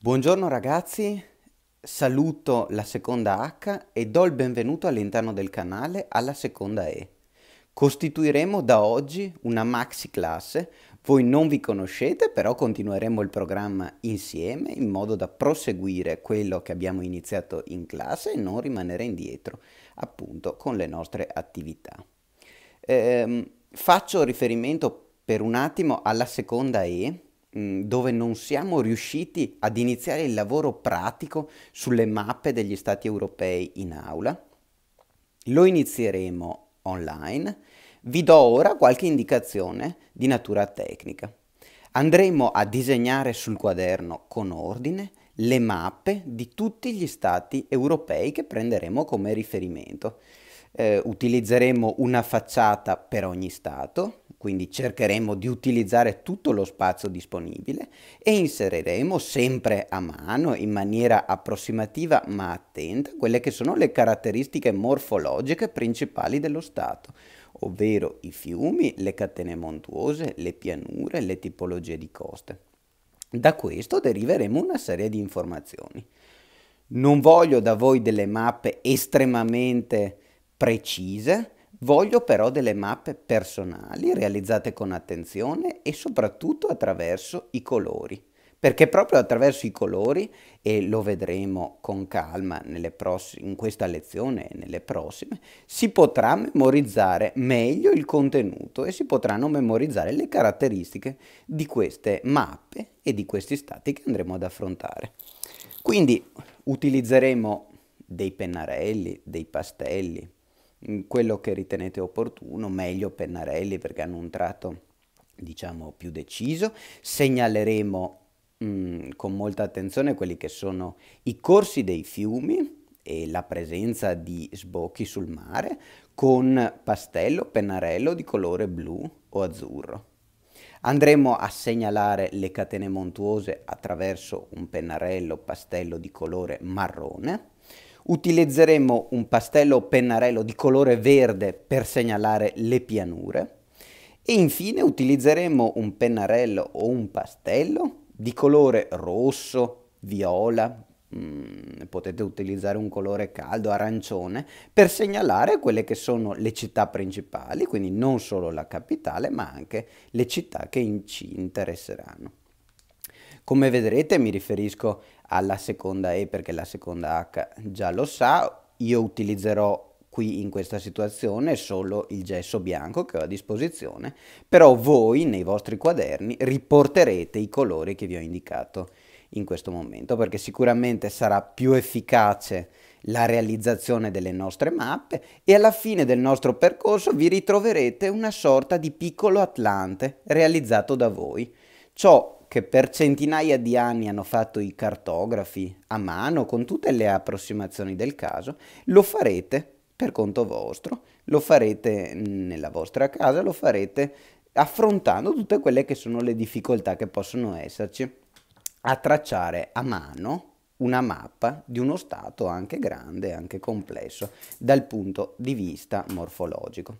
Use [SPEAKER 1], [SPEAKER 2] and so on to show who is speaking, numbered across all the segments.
[SPEAKER 1] Buongiorno ragazzi, saluto la seconda H e do il benvenuto all'interno del canale alla seconda E. Costituiremo da oggi una maxi classe, voi non vi conoscete però continueremo il programma insieme in modo da proseguire quello che abbiamo iniziato in classe e non rimanere indietro appunto con le nostre attività. Ehm, faccio riferimento per un attimo alla seconda E Mm, dove non siamo riusciti ad iniziare il lavoro pratico sulle mappe degli stati europei in aula. Lo inizieremo online. Vi do ora qualche indicazione di natura tecnica. Andremo a disegnare sul quaderno con ordine le mappe di tutti gli stati europei che prenderemo come riferimento. Eh, utilizzeremo una facciata per ogni stato, quindi cercheremo di utilizzare tutto lo spazio disponibile e inseriremo sempre a mano in maniera approssimativa ma attenta quelle che sono le caratteristiche morfologiche principali dello stato ovvero i fiumi, le catene montuose, le pianure, le tipologie di coste. Da questo deriveremo una serie di informazioni. Non voglio da voi delle mappe estremamente precise, Voglio però delle mappe personali realizzate con attenzione e soprattutto attraverso i colori, perché proprio attraverso i colori, e lo vedremo con calma in questa lezione e nelle prossime, si potrà memorizzare meglio il contenuto e si potranno memorizzare le caratteristiche di queste mappe e di questi stati che andremo ad affrontare. Quindi utilizzeremo dei pennarelli, dei pastelli, quello che ritenete opportuno, meglio pennarelli perché hanno un tratto diciamo più deciso. Segnaleremo mh, mm, con molta attenzione quelli che sono i corsi dei fiumi e la presenza di sbocchi sul mare con pastello, pennarello di colore blu o azzurro. Andremo a segnalare le catene montuose attraverso un pennarello pastello di colore marrone Utilizzeremo un pastello o pennarello di colore verde per segnalare le pianure e infine utilizzeremo un pennarello o un pastello di colore rosso, viola, mm, potete utilizzare un colore caldo, arancione, per segnalare quelle che sono le città principali, quindi non solo la capitale ma anche le città che in ci interesseranno. Come vedrete mi riferisco alla seconda E perché la seconda H già lo sa, io utilizzerò qui in questa situazione solo il gesso bianco che ho a disposizione, però voi nei vostri quaderni riporterete i colori che vi ho indicato in questo momento, perché sicuramente sarà più efficace la realizzazione delle nostre mappe e alla fine del nostro percorso vi ritroverete una sorta di piccolo Atlante realizzato da voi. Ciò che per centinaia di anni hanno fatto i cartografi a mano con tutte le approssimazioni del caso, lo farete per conto vostro, lo farete nella vostra casa, lo farete affrontando tutte quelle che sono le difficoltà che possono esserci a tracciare a mano una mappa di uno stato anche grande, anche complesso dal punto di vista morfologico.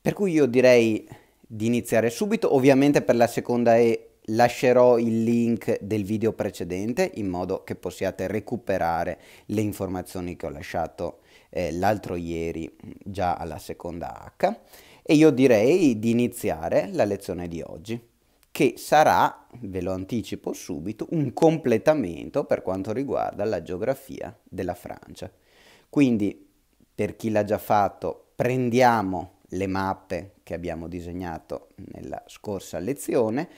[SPEAKER 1] Per cui io direi di iniziare subito, ovviamente per la seconda E Lascerò il link del video precedente in modo che possiate recuperare le informazioni che ho lasciato eh, l'altro ieri già alla seconda H e io direi di iniziare la lezione di oggi che sarà, ve lo anticipo subito, un completamento per quanto riguarda la geografia della Francia. Quindi per chi l'ha già fatto prendiamo le mappe che abbiamo disegnato nella scorsa lezione,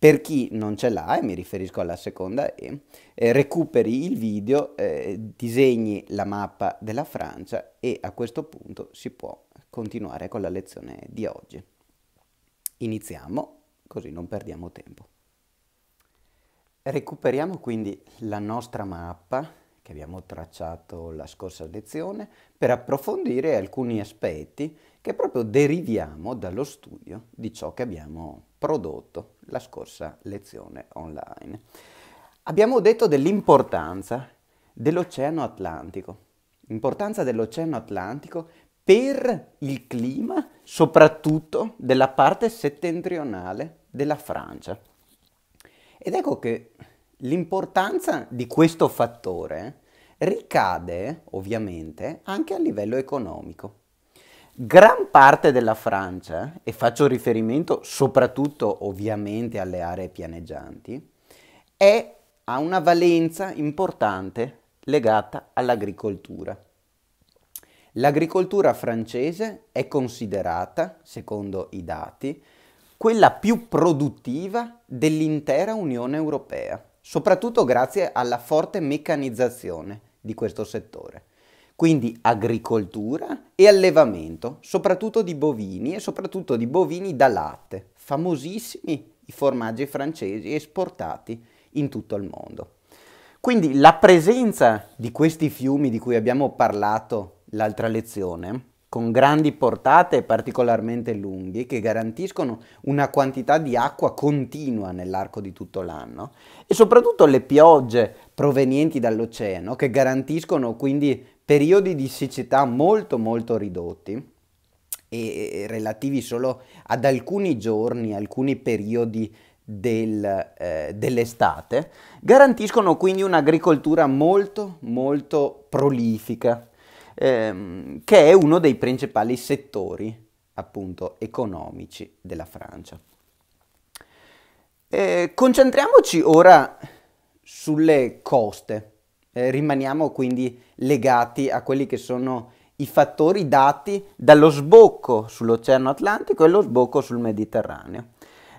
[SPEAKER 1] per chi non ce l'ha, e mi riferisco alla seconda E, eh, recuperi il video, eh, disegni la mappa della Francia e a questo punto si può continuare con la lezione di oggi. Iniziamo, così non perdiamo tempo. Recuperiamo quindi la nostra mappa che abbiamo tracciato la scorsa lezione per approfondire alcuni aspetti che proprio deriviamo dallo studio di ciò che abbiamo prodotto la scorsa lezione online. Abbiamo detto dell'importanza dell'Oceano Atlantico, importanza dell'Oceano Atlantico per il clima, soprattutto della parte settentrionale della Francia. Ed ecco che l'importanza di questo fattore ricade ovviamente anche a livello economico. Gran parte della Francia, e faccio riferimento soprattutto ovviamente alle aree pianeggianti, è, ha una valenza importante legata all'agricoltura. L'agricoltura francese è considerata, secondo i dati, quella più produttiva dell'intera Unione Europea, soprattutto grazie alla forte meccanizzazione di questo settore quindi agricoltura e allevamento, soprattutto di bovini e soprattutto di bovini da latte, famosissimi i formaggi francesi esportati in tutto il mondo. Quindi la presenza di questi fiumi di cui abbiamo parlato l'altra lezione, con grandi portate particolarmente lunghi che garantiscono una quantità di acqua continua nell'arco di tutto l'anno e soprattutto le piogge provenienti dall'oceano che garantiscono quindi periodi di siccità molto molto ridotti e relativi solo ad alcuni giorni, alcuni periodi del, eh, dell'estate, garantiscono quindi un'agricoltura molto molto prolifica, ehm, che è uno dei principali settori appunto economici della Francia. Eh, concentriamoci ora sulle coste eh, rimaniamo quindi legati a quelli che sono i fattori dati dallo sbocco sull'Oceano Atlantico e lo sbocco sul Mediterraneo.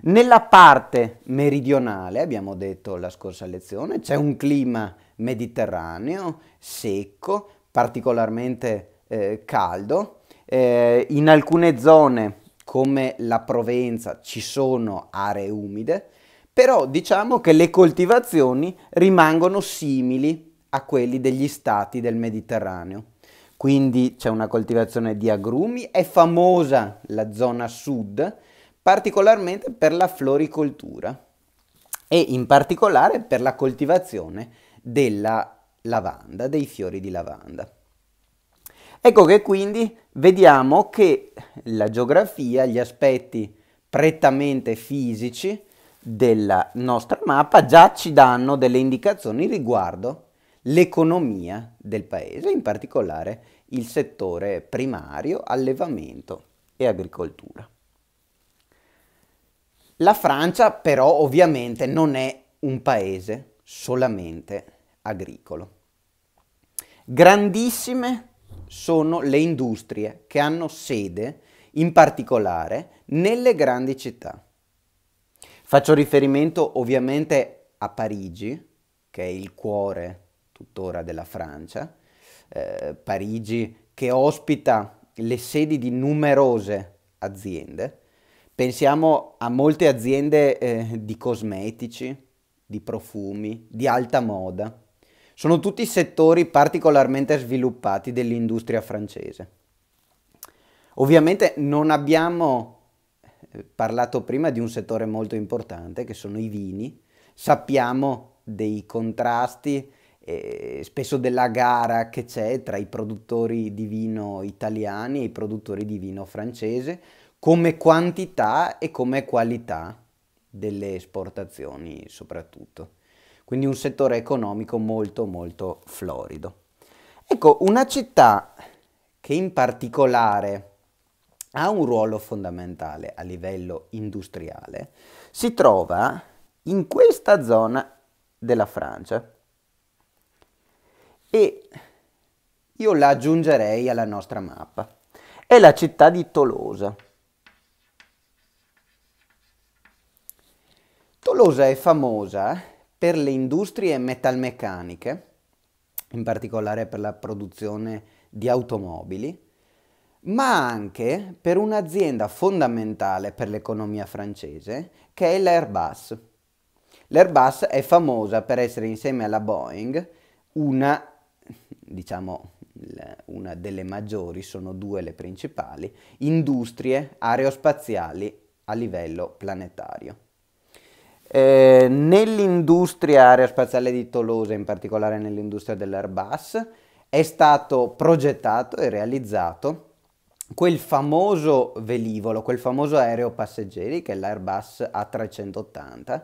[SPEAKER 1] Nella parte meridionale, abbiamo detto la scorsa lezione, c'è un clima mediterraneo, secco, particolarmente eh, caldo. Eh, in alcune zone, come la Provenza, ci sono aree umide, però diciamo che le coltivazioni rimangono simili a quelli degli stati del Mediterraneo. Quindi c'è una coltivazione di agrumi, è famosa la zona sud, particolarmente per la floricoltura e in particolare per la coltivazione della lavanda, dei fiori di lavanda. Ecco che quindi vediamo che la geografia, gli aspetti prettamente fisici della nostra mappa già ci danno delle indicazioni riguardo l'economia del paese, in particolare il settore primario, allevamento e agricoltura. La Francia però ovviamente non è un paese solamente agricolo. Grandissime sono le industrie che hanno sede in particolare nelle grandi città. Faccio riferimento ovviamente a Parigi, che è il cuore tuttora della Francia, eh, Parigi che ospita le sedi di numerose aziende. Pensiamo a molte aziende eh, di cosmetici, di profumi, di alta moda. Sono tutti settori particolarmente sviluppati dell'industria francese. Ovviamente non abbiamo eh, parlato prima di un settore molto importante che sono i vini. Sappiamo dei contrasti eh, spesso della gara che c'è tra i produttori di vino italiani e i produttori di vino francese come quantità e come qualità delle esportazioni soprattutto. Quindi un settore economico molto molto florido. Ecco, una città che in particolare ha un ruolo fondamentale a livello industriale si trova in questa zona della Francia, e io la aggiungerei alla nostra mappa. È la città di Tolosa. Tolosa è famosa eh, per le industrie metalmeccaniche, in particolare per la produzione di automobili, ma anche per un'azienda fondamentale per l'economia francese che è l'Airbus. L'Airbus è famosa per essere insieme alla Boeing una diciamo una delle maggiori, sono due le principali, industrie aerospaziali a livello planetario. Eh, nell'industria aerospaziale di Tolosa, in particolare nell'industria dell'Airbus, è stato progettato e realizzato quel famoso velivolo, quel famoso aereo passeggeri che è l'Airbus A380,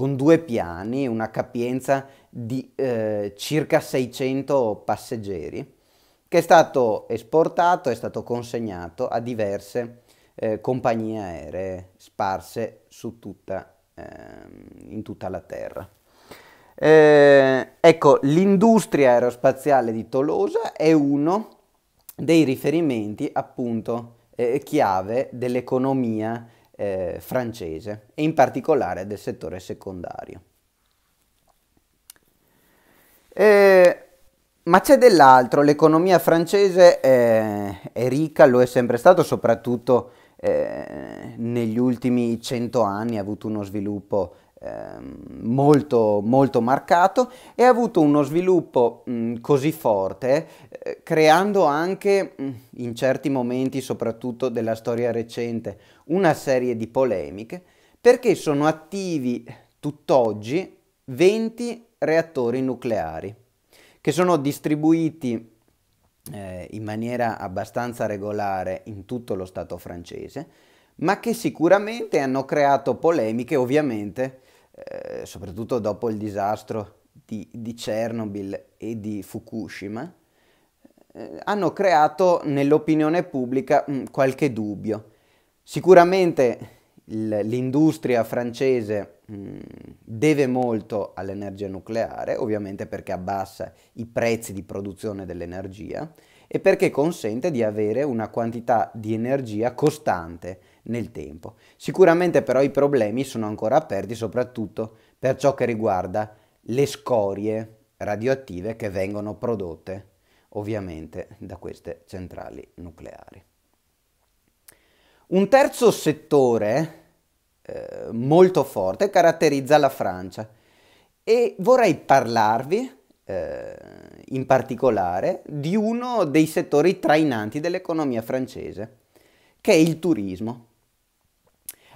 [SPEAKER 1] con due piani, una capienza di eh, circa 600 passeggeri, che è stato esportato, è stato consegnato a diverse eh, compagnie aeree sparse tutta, eh, in tutta la terra. Eh, ecco, l'industria aerospaziale di Tolosa è uno dei riferimenti appunto eh, chiave dell'economia eh, francese e in particolare del settore secondario. Eh, ma c'è dell'altro, l'economia francese eh, è ricca, lo è sempre stato, soprattutto eh, negli ultimi cento anni ha avuto uno sviluppo Ehm, molto, molto marcato e ha avuto uno sviluppo mh, mm, così forte, eh, creando anche mh, mm, in certi momenti, soprattutto della storia recente, una serie di polemiche, perché sono attivi tutt'oggi 20 reattori nucleari che sono distribuiti eh, in maniera abbastanza regolare in tutto lo Stato francese, ma che sicuramente hanno creato polemiche ovviamente eh, soprattutto dopo il disastro di, di Chernobyl e di Fukushima, eh, hanno creato nell'opinione pubblica mh, mm, qualche dubbio. Sicuramente l'industria francese mm, deve molto all'energia nucleare, ovviamente perché abbassa i prezzi di produzione dell'energia e perché consente di avere una quantità di energia costante nel tempo. Sicuramente però i problemi sono ancora aperti soprattutto per ciò che riguarda le scorie radioattive che vengono prodotte ovviamente da queste centrali nucleari. Un terzo settore eh, molto forte caratterizza la Francia e vorrei parlarvi eh, in particolare di uno dei settori trainanti dell'economia francese, che è il turismo.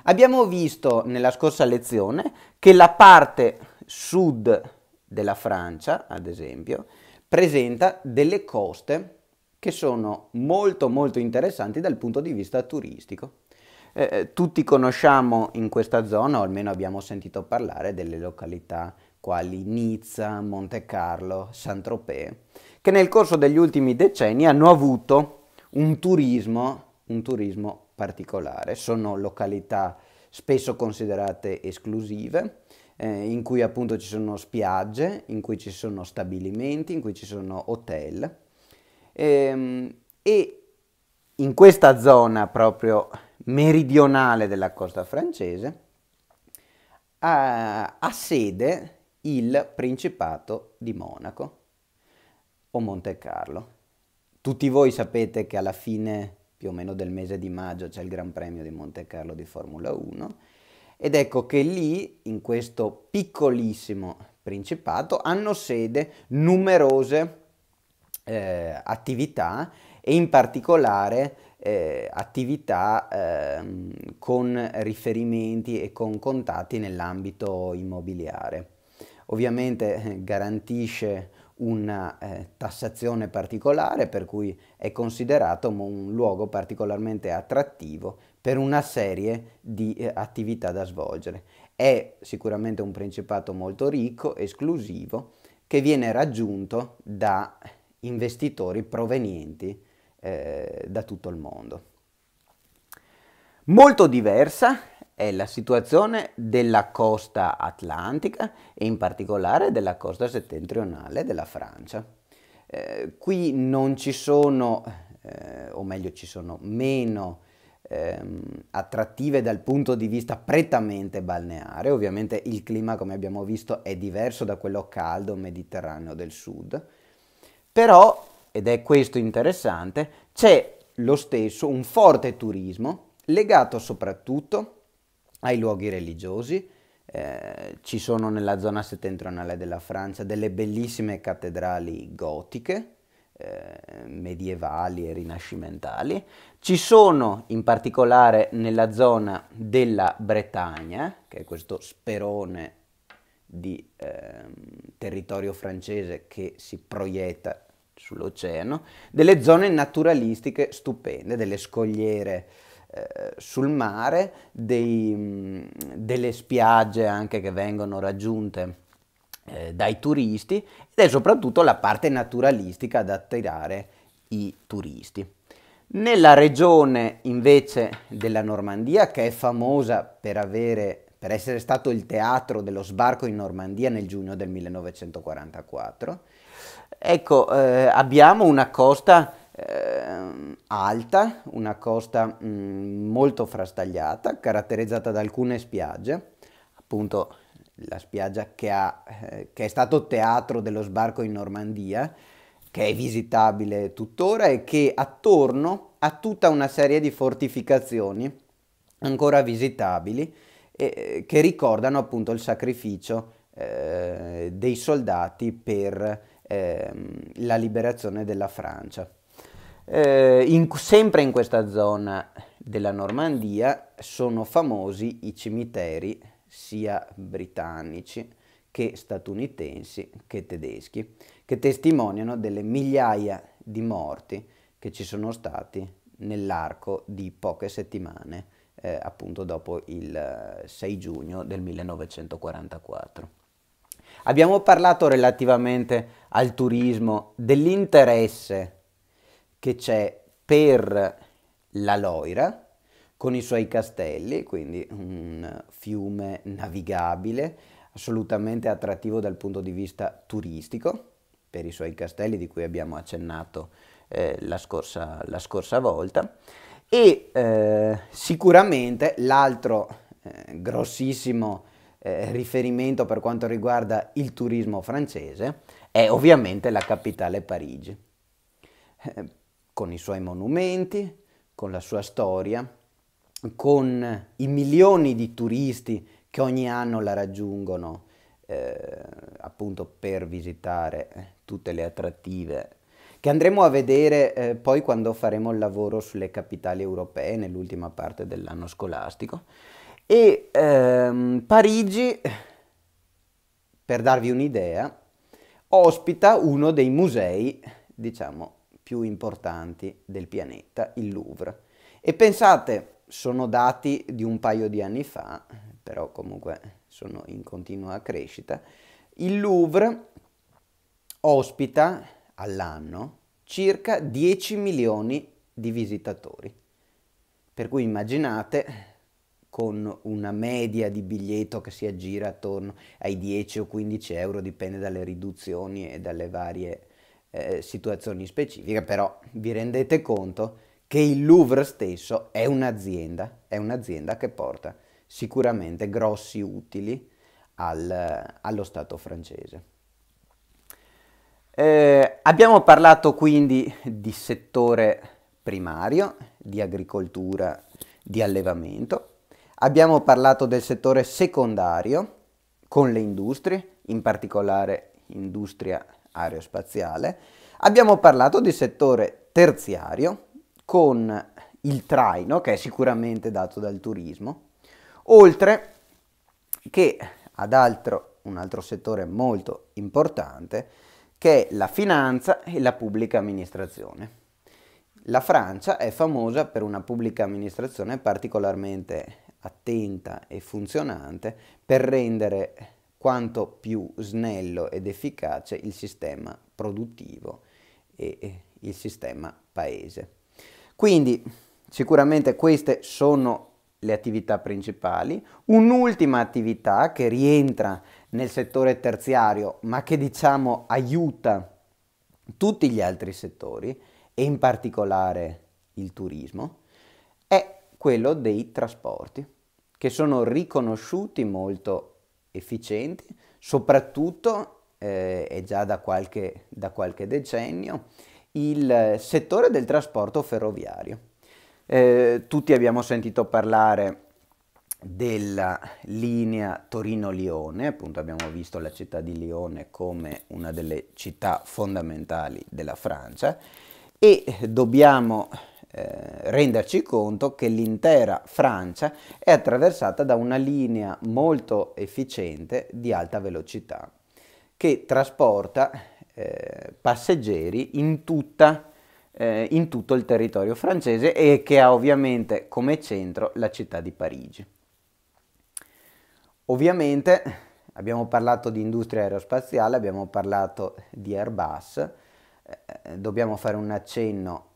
[SPEAKER 1] Abbiamo visto nella scorsa lezione che la parte sud della Francia, ad esempio, presenta delle coste che sono molto molto interessanti dal punto di vista turistico. Eh, eh, tutti conosciamo in questa zona, o almeno abbiamo sentito parlare, delle località quali Nizza, Monte Carlo, Saint-Tropez, che nel corso degli ultimi decenni hanno avuto un turismo, un turismo particolare, sono località spesso considerate esclusive, eh, in cui appunto ci sono spiagge, in cui ci sono stabilimenti, in cui ci sono hotel. E, ehm, e in questa zona proprio meridionale della costa francese ha, ha sede il Principato di Monaco o Monte Carlo. Tutti voi sapete che alla fine più o meno del mese di maggio c'è il Gran Premio di Monte Carlo di Formula 1 ed ecco che lì, in questo piccolissimo principato, hanno sede numerose eh, attività e in particolare eh, attività eh, con riferimenti e con contatti nell'ambito immobiliare. Ovviamente eh, garantisce una eh, tassazione particolare per cui è considerato un luogo particolarmente attrattivo per una serie di eh, attività da svolgere. È sicuramente un principato molto ricco, esclusivo, che viene raggiunto da investitori provenienti eh, da tutto il mondo. Molto diversa è la situazione della costa atlantica e in particolare della costa settentrionale della Francia. Eh, qui non ci sono, eh, o meglio ci sono meno ehm, attrattive dal punto di vista prettamente balneare, ovviamente il clima come abbiamo visto è diverso da quello caldo mediterraneo del sud, però, ed è questo interessante, c'è lo stesso un forte turismo legato soprattutto ai luoghi religiosi. Eh, ci sono nella zona settentrionale della Francia delle bellissime cattedrali gotiche, eh, medievali e rinascimentali. Ci sono in particolare nella zona della Bretagna, che è questo sperone di eh, territorio francese che si proietta sull'oceano, delle zone naturalistiche stupende, delle scogliere eh, sul mare, dei, mm, delle spiagge anche che vengono raggiunte eh, dai turisti ed è soprattutto la parte naturalistica ad attirare i turisti. Nella regione invece della Normandia, che è famosa per, avere, per essere stato il teatro dello sbarco in Normandia nel giugno del 1944, ecco, eh, abbiamo una costa eh, alta, una costa mh, molto frastagliata, caratterizzata da alcune spiagge, appunto la spiaggia che, ha, eh, che è stato teatro dello sbarco in Normandia, che è visitabile tuttora e che attorno ha tutta una serie di fortificazioni ancora visitabili eh, che ricordano appunto il sacrificio eh, dei soldati per ehm, la liberazione della Francia. Eh, in, sempre in questa zona della Normandia sono famosi i cimiteri sia britannici che statunitensi che tedeschi, che testimoniano delle migliaia di morti che ci sono stati nell'arco di poche settimane, eh, appunto dopo il 6 eh, giugno del 1944. Abbiamo parlato relativamente al turismo dell'interesse che c'è per la Loira con i suoi castelli, quindi un fiume navigabile, assolutamente attrattivo dal punto di vista turistico, per i suoi castelli di cui abbiamo accennato eh, la, scorsa, la, scorsa, volta, e eh, sicuramente l'altro eh, grossissimo eh, riferimento per quanto riguarda il turismo francese è ovviamente la capitale Parigi eh, con i suoi monumenti, con la sua storia, con i milioni di turisti che ogni anno la raggiungono eh, appunto per visitare eh, tutte le attrattive che andremo a vedere eh, poi quando faremo il lavoro sulle capitali europee nell'ultima parte dell'anno scolastico. E ehm, Parigi, per darvi un'idea, ospita uno dei musei, diciamo, più importanti del pianeta, il Louvre. E pensate, sono dati di un paio di anni fa, però comunque sono in continua crescita, il Louvre ospita all'anno circa 10 milioni di visitatori. Per cui immaginate con una media di biglietto che si aggira attorno ai 10 o 15 euro, dipende dalle riduzioni e dalle varie eh, situazioni specifiche, però vi rendete conto che il Louvre stesso è un'azienda, è un'azienda che porta sicuramente grossi utili al, allo Stato francese. Eh, abbiamo parlato quindi di settore primario, di agricoltura, di allevamento, abbiamo parlato del settore secondario con le industrie, in particolare industria aerospaziale, abbiamo parlato di settore terziario con il traino che è sicuramente dato dal turismo, oltre che ad altro, un altro settore molto importante che è la finanza e la pubblica amministrazione. La Francia è famosa per una pubblica amministrazione particolarmente attenta e funzionante per rendere quanto più snello ed efficace il sistema produttivo e il sistema paese. Quindi sicuramente queste sono le attività principali. Un'ultima attività che rientra nel settore terziario, ma che diciamo aiuta tutti gli altri settori, e in particolare il turismo, è quello dei trasporti, che sono riconosciuti molto efficienti, soprattutto, eh, è già da qualche, da qualche decennio, il settore del trasporto ferroviario. Eh, tutti abbiamo sentito parlare della linea Torino-Lione, appunto abbiamo visto la città di Lione come una delle città fondamentali della Francia e dobbiamo eh, renderci conto che l'intera Francia è attraversata da una linea molto efficiente di alta velocità che trasporta eh, passeggeri in, tutta, eh, in tutto il territorio francese e che ha ovviamente come centro la città di Parigi. Ovviamente abbiamo parlato di industria aerospaziale, abbiamo parlato di Airbus, eh, dobbiamo fare un accenno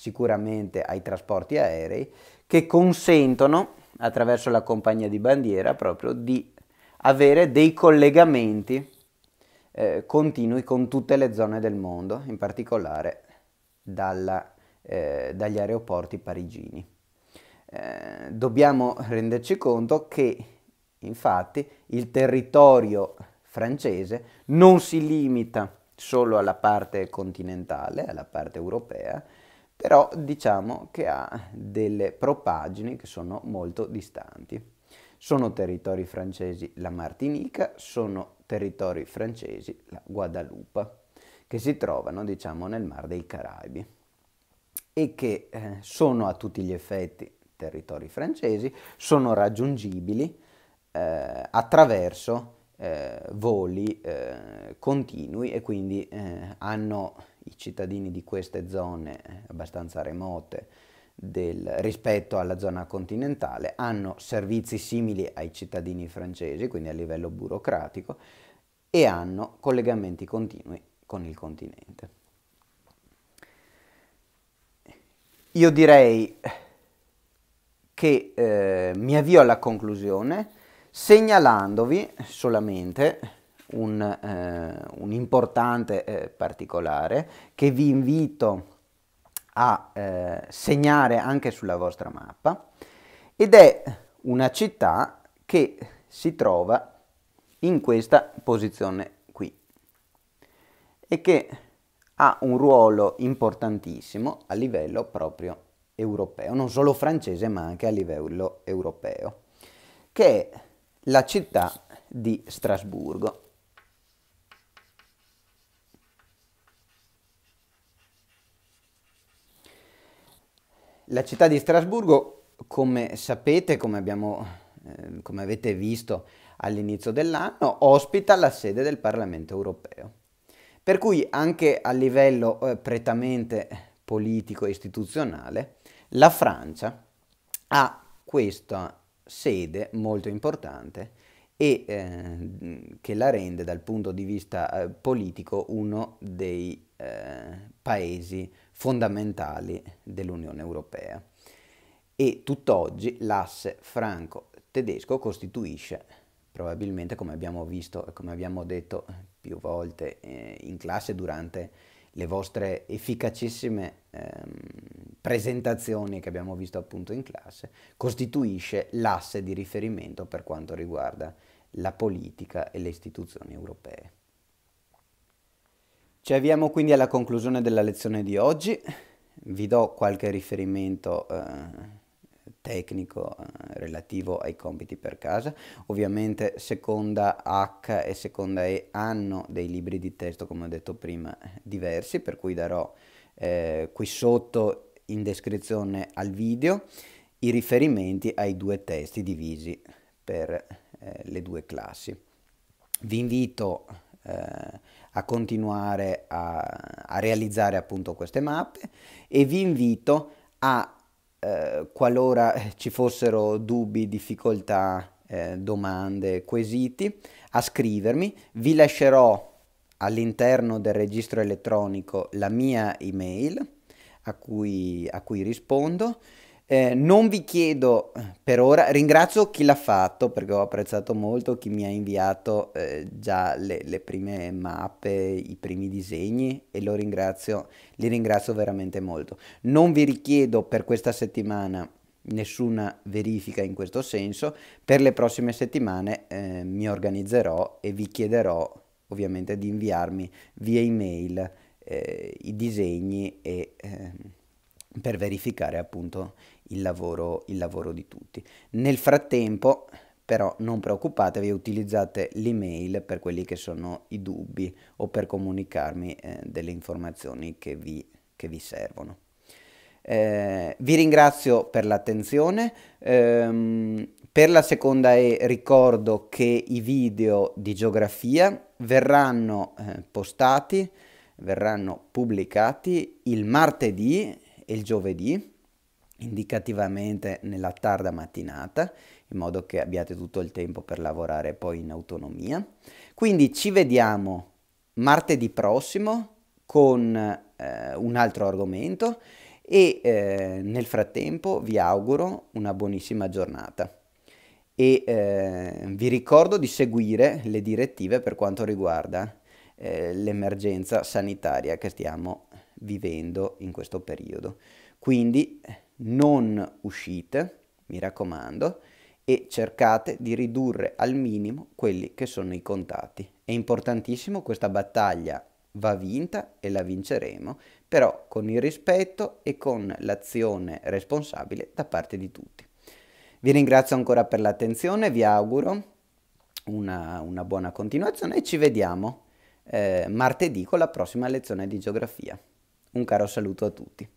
[SPEAKER 1] sicuramente ai trasporti aerei, che consentono attraverso la compagnia di bandiera proprio di avere dei collegamenti eh, continui con tutte le zone del mondo, in particolare dalla, eh, dagli aeroporti parigini. Eh, dobbiamo renderci conto che infatti il territorio francese non si limita solo alla parte continentale, alla parte europea, però diciamo che ha delle propagini che sono molto distanti. Sono territori francesi la Martinica, sono territori francesi la Guadalupe, che si trovano diciamo nel Mar dei Caraibi e che eh, sono a tutti gli effetti territori francesi, sono raggiungibili eh, attraverso eh, voli eh, continui e quindi eh, hanno i cittadini di queste zone eh, abbastanza remote del, rispetto alla zona continentale, hanno servizi simili ai cittadini francesi, quindi a livello burocratico, e hanno collegamenti continui con il continente. Io direi che eh, mi avvio alla conclusione segnalandovi solamente un, eh, un importante eh, particolare che vi invito a eh, segnare anche sulla vostra mappa ed è una città che si trova in questa posizione qui e che ha un ruolo importantissimo a livello proprio europeo, non solo francese ma anche a livello europeo, che è la città di Strasburgo. La città di Strasburgo, come sapete, come, abbiamo, eh, come avete visto all'inizio dell'anno, ospita la sede del Parlamento europeo. Per cui anche a livello eh, prettamente politico e istituzionale, la Francia ha questa sede molto importante e eh, che la rende dal punto di vista eh, politico uno dei eh, paesi fondamentali dell'Unione Europea. E tutt'oggi l'asse franco-tedesco costituisce, probabilmente come abbiamo visto e come abbiamo detto più volte eh, in classe durante le vostre efficacissime ehm, presentazioni che abbiamo visto appunto in classe, costituisce l'asse di riferimento per quanto riguarda la politica e le istituzioni europee. Ci avviamo quindi alla conclusione della lezione di oggi, vi do qualche riferimento eh, tecnico eh, relativo ai compiti per casa. Ovviamente seconda H e seconda E hanno dei libri di testo, come ho detto prima, diversi, per cui darò eh, qui sotto in descrizione al video i riferimenti ai due testi divisi per eh, le due classi. Vi invito eh, a continuare a, a, realizzare appunto queste mappe e vi invito a, eh, qualora ci fossero dubbi, difficoltà, eh, domande, quesiti, a scrivermi. Vi lascerò all'interno del registro elettronico la mia email a cui, a cui rispondo. Eh, non vi chiedo eh, per ora, ringrazio chi l'ha fatto perché ho apprezzato molto chi mi ha inviato eh, già le, le, prime mappe, i primi disegni e lo ringrazio, li ringrazio veramente molto. Non vi richiedo per questa settimana nessuna verifica in questo senso, per le prossime settimane eh, mi organizzerò e vi chiederò ovviamente di inviarmi via email eh, i disegni e eh, per verificare appunto il lavoro, il lavoro di tutti. Nel frattempo però non preoccupatevi, utilizzate l'email per quelli che sono i dubbi o per comunicarmi eh, delle informazioni che vi, che vi servono. Eh, vi ringrazio per l'attenzione, ehm, per la seconda E ricordo che i video di geografia verranno eh, postati verranno pubblicati il martedì e il giovedì, indicativamente nella tarda mattinata, in modo che abbiate tutto il tempo per lavorare poi in autonomia. Quindi ci vediamo martedì prossimo con eh, un altro argomento e eh, nel frattempo vi auguro una buonissima giornata e eh, vi ricordo di seguire le direttive per quanto riguarda eh, l'emergenza sanitaria che stiamo vivendo in questo periodo. Quindi non uscite, mi raccomando, e cercate di ridurre al minimo quelli che sono i contatti. È importantissimo, questa battaglia va vinta e la vinceremo, però con il rispetto e con l'azione responsabile da parte di tutti. Vi ringrazio ancora per l'attenzione, vi auguro una, una buona continuazione e ci vediamo eh, martedì con la prossima lezione di geografia. Un caro saluto a tutti.